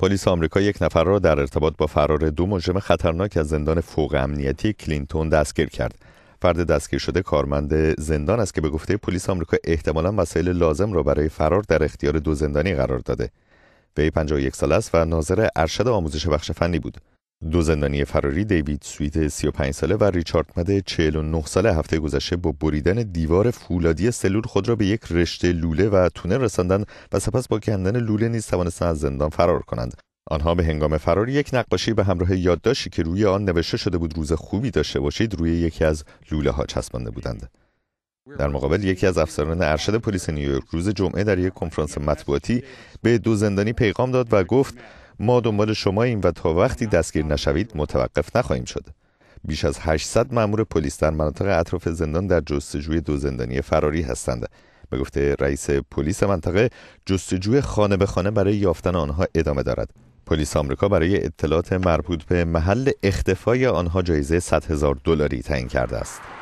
پلیس آمریکا یک نفر را در ارتباط با فرار دو مجرم خطرناک از زندان فوق امنیتی کلینتون دستگیر کرد. فرد دستگیر شده کارمند زندان است که به گفته پلیس آمریکا احتمالا وسایل لازم را برای فرار در اختیار دو زندانی قرار داده. وی 51 سال است و ناظر ارشد آموزش بخش فنی بود. دو زندانی فراری دیوید سویت 35 ساله و ریچارد مده 49 ساله هفته گذشته با بریدن دیوار فولادی سلول خود را به یک رشته لوله و تونه رساندند و سپس با کندن لوله نیز توانستند از زندان فرار کنند آنها به هنگام فرار یک نقاشی به همراه یادداشتی که روی آن نوشته شده بود روز خوبی داشته باشید روی یکی از لوله ها چسبانده بودند در مقابل یکی از افسران ارشد پلیس نیویورک روز جمعه در یک کنفرانس مطبوعاتی به دو زندانی پیغام داد و گفت ما دنبال شماییم و تا وقتی دستگیر نشوید متوقف نخواهیم شد بیش از 800 مامور پلیس در مناطق اطراف زندان در جستجوی دو زندانی فراری هستند به گفته رئیس پلیس منطقه جستجوی خانه به خانه برای یافتن آنها ادامه دارد پلیس آمریکا برای اطلاعات مربوط به محل اختفای آنها جایزه 100 هزار دلاری تعیین کرده است